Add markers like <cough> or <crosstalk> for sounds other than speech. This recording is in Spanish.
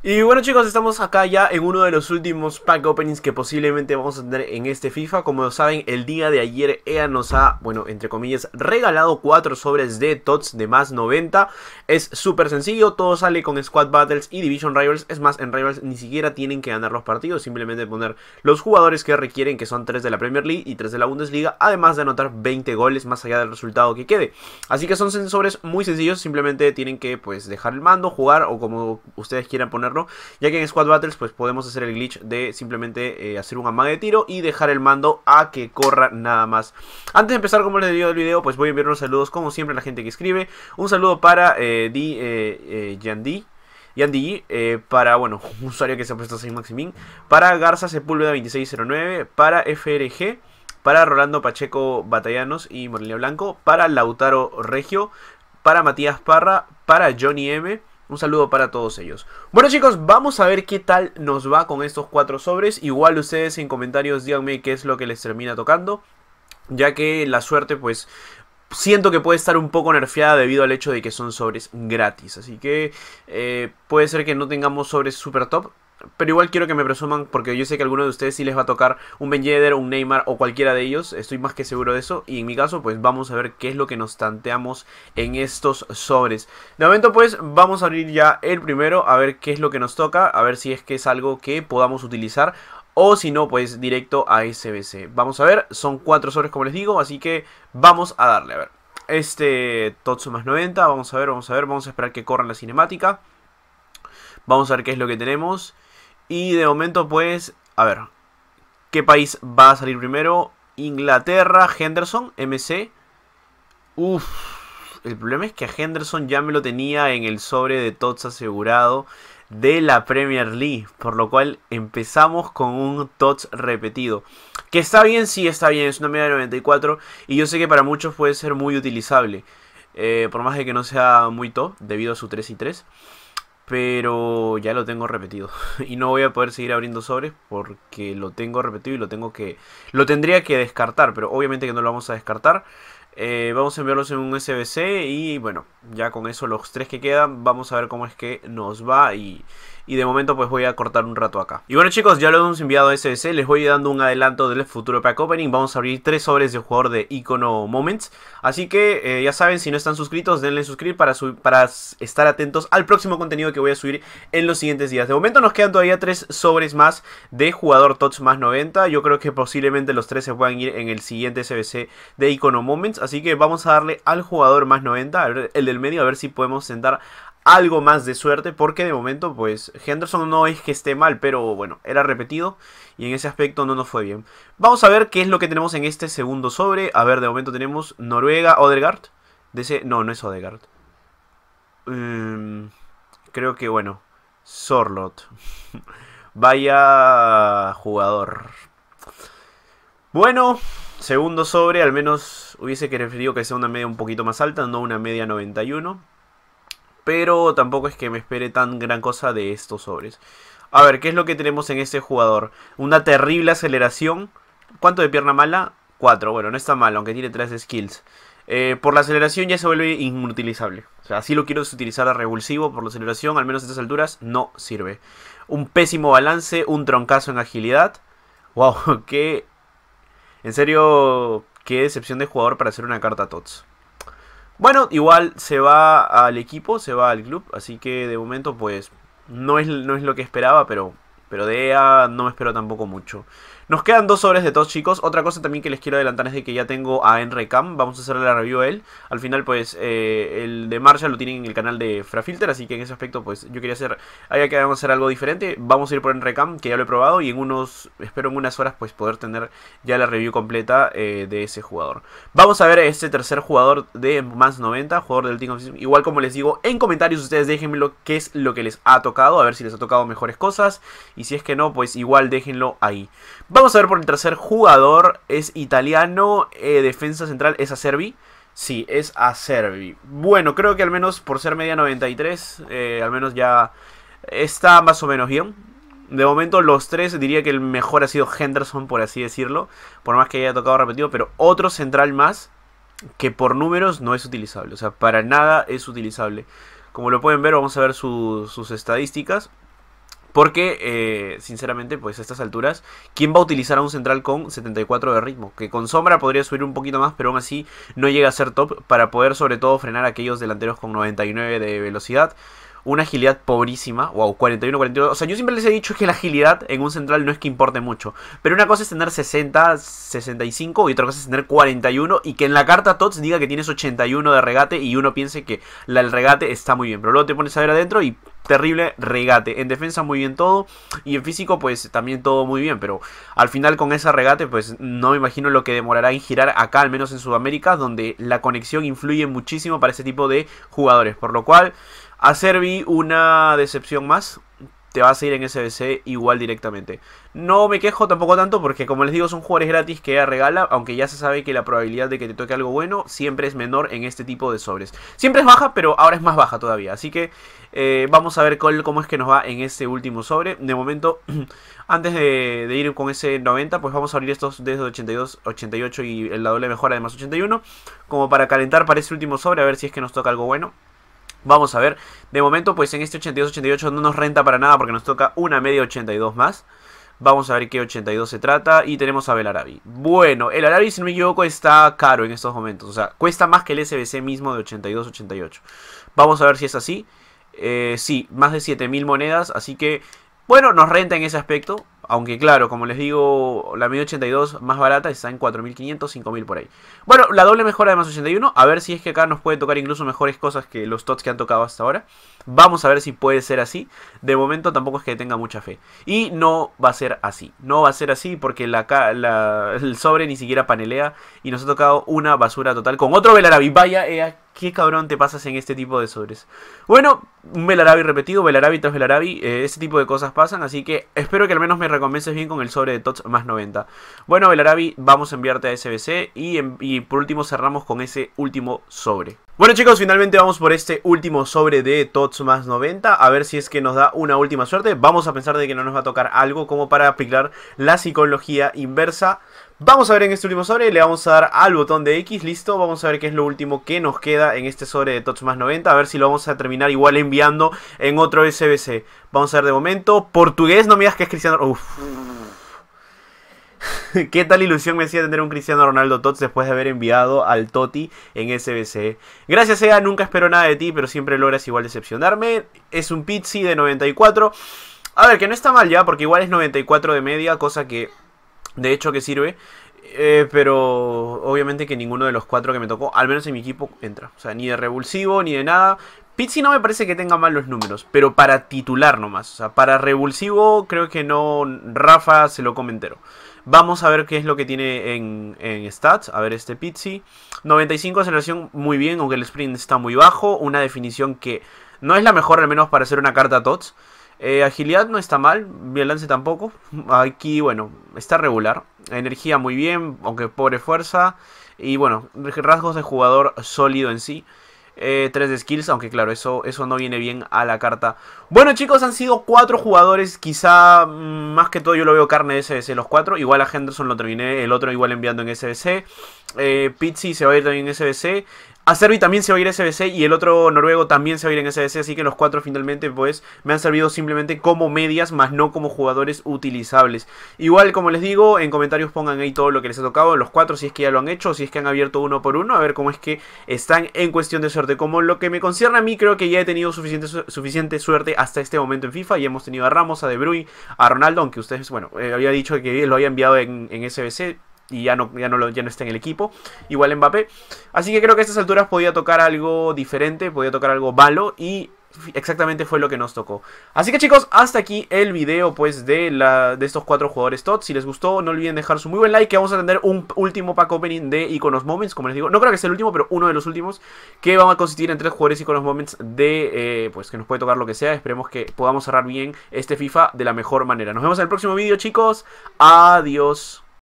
Y bueno chicos, estamos acá ya en uno de los últimos pack openings que posiblemente vamos a tener en este FIFA. Como saben, el día de ayer EA nos ha, bueno, entre comillas, regalado 4 sobres de TOTS de más 90. Es súper sencillo, todo sale con Squad Battles y Division Rivals. Es más, en Rivals ni siquiera tienen que ganar los partidos, simplemente poner los jugadores que requieren, que son 3 de la Premier League y 3 de la Bundesliga, además de anotar 20 goles más allá del resultado que quede. Así que son sobres muy sencillos, simplemente tienen que pues dejar el mando, jugar o como ustedes quieran poner ya que en Squad Battles pues podemos hacer el glitch de simplemente eh, hacer un amague de tiro y dejar el mando a que corra nada más. Antes de empezar, como les digo el video, pues voy a enviar unos saludos como siempre a la gente que escribe. Un saludo para eh, Di eh, eh Yandi. Eh, para, bueno, <laughs> un usuario que se ha puesto 6 Maximin, para Garza Sepúlveda 2609, para FRG, para Rolando Pacheco Batallanos y Morelia Blanco, para Lautaro Regio, para Matías Parra, para Johnny M, un saludo para todos ellos. Bueno chicos, vamos a ver qué tal nos va con estos cuatro sobres. Igual ustedes en comentarios díganme qué es lo que les termina tocando. Ya que la suerte pues siento que puede estar un poco nerfeada debido al hecho de que son sobres gratis. Así que eh, puede ser que no tengamos sobres super top. Pero igual quiero que me presuman, porque yo sé que a alguno de ustedes sí les va a tocar un Ben un Neymar o cualquiera de ellos. Estoy más que seguro de eso. Y en mi caso, pues vamos a ver qué es lo que nos tanteamos en estos sobres. De momento, pues vamos a abrir ya el primero, a ver qué es lo que nos toca, a ver si es que es algo que podamos utilizar. O si no, pues directo a SBC. Vamos a ver, son cuatro sobres como les digo, así que vamos a darle, a ver. Este Totsu más 90, vamos a ver, vamos a ver, vamos a esperar que corran la cinemática. Vamos a ver qué es lo que tenemos. Y de momento, pues, a ver, ¿qué país va a salir primero? Inglaterra, Henderson, MC. Uf, el problema es que a Henderson ya me lo tenía en el sobre de Tots asegurado de la Premier League, por lo cual empezamos con un Tots repetido. Que está bien, sí está bien, es una media de 94 y yo sé que para muchos puede ser muy utilizable, eh, por más de que no sea muy top debido a su 3 y 3 pero ya lo tengo repetido <laughs> y no voy a poder seguir abriendo sobres porque lo tengo repetido y lo tengo que lo tendría que descartar pero obviamente que no lo vamos a descartar eh, vamos a enviarlos en un SBC y bueno, ya con eso los tres que quedan, vamos a ver cómo es que nos va y, de momento pues voy a cortar un rato acá. Y bueno chicos, ya lo hemos enviado a SBC, les voy dando un adelanto del futuro pack opening, vamos a abrir tres sobres de jugador de Icono Moments, así que eh, ya saben, si no están suscritos, denle suscribir para, para estar atentos al próximo contenido que voy a subir en los siguientes días. De momento nos quedan todavía tres sobres más de jugador TOTS más 90, yo creo que posiblemente los tres se puedan ir en el siguiente SBC de Icono Moments, Así que vamos a darle al jugador más 90, el del medio, a ver si podemos sentar algo más de suerte. Porque de momento, pues, Henderson no es que esté mal, pero bueno, era repetido. Y en ese aspecto no nos fue bien. Vamos a ver qué es lo que tenemos en este segundo sobre. A ver, de momento tenemos Noruega, Odegaard. De ese, no, no es Odegaard. Em, creo que, bueno, Sorlot. <laughs> Vaya jugador. Bueno, Segundo sobre, al menos hubiese querido que sea una media un poquito más alta, no una media 91. Pero tampoco es que me espere tan gran cosa de estos sobres. A ver, ¿qué es lo que tenemos en este jugador? Una terrible aceleración. ¿Cuánto de pierna mala? 4. Bueno, no está mal, aunque tiene 3 skills. Eh, por la aceleración ya se vuelve inutilizable. O sea, si lo quiero utilizar a revulsivo por la aceleración, al menos a estas alturas, no sirve. Un pésimo balance, un troncazo en agilidad. Wow, <laughs> qué en serio, qué decepción de jugador para hacer una carta a Tots. Bueno, igual se va al equipo, se va al club, así que de momento pues no es, no es lo que esperaba, pero, pero de EA no espero tampoco mucho. Nos quedan dos sobres de todos chicos. Otra cosa también que les quiero adelantar es de que ya tengo a Enrecam. Vamos a hacerle la review a él. Al final, pues, eh, el de Marshall lo tienen en el canal de Frafilter. Así que en ese aspecto, pues, yo quería hacer... Había que hacer algo diferente. Vamos a ir por Enrecam, que ya lo he probado. Y en unos... Espero en unas horas, pues, poder tener ya la review completa eh, de ese jugador. Vamos a ver a este tercer jugador de más 90. Jugador del Team of Igual como les digo, en comentarios ustedes déjenmelo qué es lo que les ha tocado. A ver si les ha tocado mejores cosas. Y si es que no, pues, igual déjenlo ahí. Vamos a ver por el tercer jugador. Es italiano. Eh, defensa central es Acerbi. Sí, es Acerbi. Bueno, creo que al menos por ser media 93, eh, al menos ya está más o menos bien. De momento los tres, diría que el mejor ha sido Henderson, por así decirlo. Por más que haya tocado repetido, pero otro central más que por números no es utilizable. O sea, para nada es utilizable. Como lo pueden ver, vamos a ver sus estadísticas. Porque, eh, sinceramente, pues a estas alturas, ¿quién va a utilizar a un central con 74 de ritmo? Que con sombra podría subir un poquito más, pero aún así no llega a ser top para poder sobre todo frenar a aquellos delanteros con 99 de velocidad una agilidad pobrísima. Wow, 41, 42. O sea, yo siempre les he dicho que la agilidad en un central no es que importe mucho. Pero una cosa es tener 60, 65 y otra cosa es tener 41. Y que en la carta TOTS diga que tienes 81 de regate y uno piense que el regate está muy bien. Pero luego te pones a ver adentro y terrible regate. En defensa muy bien todo. Y en físico pues también todo muy bien. Pero al final con ese regate pues no me imagino lo que demorará en girar acá, al menos en Sudamérica, donde la conexión influye muchísimo para ese tipo de jugadores. Por lo cual a Servi una decepción más te vas a ir en SBC igual directamente. No me quejo tampoco tanto porque como les digo son jugadores gratis que ella regala, aunque ya se sabe que la probabilidad de que te toque algo bueno siempre es menor en este tipo de sobres. Siempre es baja, pero ahora es más baja todavía, así que eh, vamos a ver cómo es que nos va en este último sobre. De momento, <clears throat> antes de, ir con ese 90, pues vamos a abrir estos desde 82, 88 y la doble mejora de más 81, como para calentar para ese último sobre, a ver si es que nos toca algo bueno. Vamos a ver. De momento, pues en este 82-88 no nos renta para nada porque nos toca una media 82 más. Vamos a ver qué 82 se trata. Y tenemos a Belarabi. Bueno, el Arabi, si no me equivoco, está caro en estos momentos. O sea, cuesta más que el SBC mismo de 82-88. Vamos a ver si es así. Eh, sí, más de 7000 monedas. Así que, bueno, nos renta en ese aspecto. Aunque claro, como les digo, la 1.082 82 más barata está en 4.500, 5.000 por ahí. Bueno, la doble mejora de más 81, a ver si es que acá nos puede tocar incluso mejores cosas que los TOTS que han tocado hasta ahora. Vamos a ver si puede ser así. De momento tampoco es que tenga mucha fe. Y no va a ser así. No va a ser así porque la, el sobre ni siquiera panelea y nos ha tocado una basura total con otro Belarabi. Vaya, qué cabrón te pasas en este tipo de sobres. Bueno, un Belarabi repetido, Belarabi tras Belarabi. Ese eh, este tipo de cosas pasan, así que espero que al menos me comiences bien con el sobre de TOTS más 90. Bueno, Belarabi, vamos a enviarte a SBC y, y por último cerramos con ese último sobre. Bueno chicos, finalmente vamos por este último sobre de TOTS más 90, a ver si es que nos da una última suerte. Vamos a pensar de que no nos va a tocar algo como para aplicar la psicología inversa, Vamos a ver en este último sobre, le vamos a dar al botón de X, listo, vamos a ver qué es lo último que nos queda en este sobre de TOTS más 90, a ver si lo vamos a terminar igual enviando en otro SBC. Vamos a ver de momento, portugués, no me que es Cristiano... Uf. <laughs> ¿Qué tal ilusión me hacía tener un Cristiano Ronaldo Tots después de haber enviado al Toti en SBC? Gracias, Ea, nunca espero nada de ti, pero siempre logras igual decepcionarme. Es un Pizzi de 94. A ver, que no está mal ya, porque igual es 94 de media, cosa que de hecho que sirve. Eh, pero obviamente que ninguno de los cuatro que me tocó, al menos en mi equipo, entra. O sea, ni de revulsivo, ni de nada. Pizzi no me parece que tenga malos números, pero para titular nomás. O sea, para revulsivo creo que no. Rafa se lo entero Vamos a ver qué es lo que tiene en, stats. A ver este Pizzi. 95 aceleración muy bien, aunque el sprint está muy bajo. Una definición que no es la mejor, al menos para hacer una carta TOTS. Eh, agilidad no está mal, bien lance tampoco. Aquí, bueno, está regular. Energía muy bien, aunque pobre fuerza. Y bueno, rasgos de jugador sólido en sí. 3 eh, de skills, aunque claro, eso, eso no viene bien a la carta. Bueno chicos, han sido cuatro jugadores, quizá mm, más que todo yo lo veo carne de SBC los cuatro. Igual a Henderson lo terminé, el otro igual enviando en SBC. Eh, Pizzi se va a ir también en SBC. Acerbi también se va a ir a SBC y el otro noruego también se va a ir en SBC, así que los cuatro finalmente pues me han servido simplemente como medias, más no como jugadores utilizables. Igual como les digo, en comentarios pongan ahí todo lo que les ha tocado, los cuatro si es que ya lo han hecho, si es que han abierto uno por uno, a ver cómo es que están en cuestión de suerte. Como lo que me concierne a mí, creo que ya he tenido suficiente, suficiente suerte hasta este momento en FIFA y hemos tenido a Ramos, a De Bruyne, a Ronaldo, aunque ustedes, bueno, eh, había dicho que lo había enviado en SBC, y ya no, ya, no ya no está en el equipo. Igual Mbappé. Así que creo que a estas alturas podía tocar algo diferente, podía tocar algo malo y exactamente fue lo que nos tocó. Así que chicos, hasta aquí el video pues de, la, de estos cuatro jugadores TOT. Si les gustó, no olviden dejar su muy buen like que vamos a tener un último pack opening de Iconos Moments, como les digo. No creo que sea el último, pero uno de los últimos que vamos a consistir en tres jugadores Iconos Moments de, eh, pues que nos puede tocar lo que sea. Esperemos que podamos cerrar bien este FIFA de la mejor manera. Nos vemos en el próximo video chicos. Adiós.